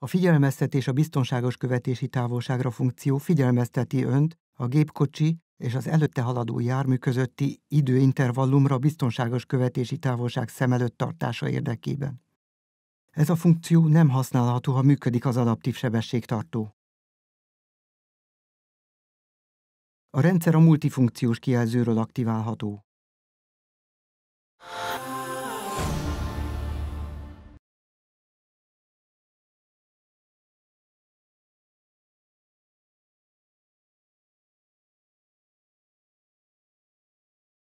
A figyelmeztetés a biztonságos követési távolságra funkció figyelmezteti önt a gépkocsi és az előtte haladó jármű közötti időintervallumra biztonságos követési távolság szem előtt tartása érdekében. Ez a funkció nem használható, ha működik az adaptív sebességtartó. A rendszer a multifunkciós kijelzőről aktiválható.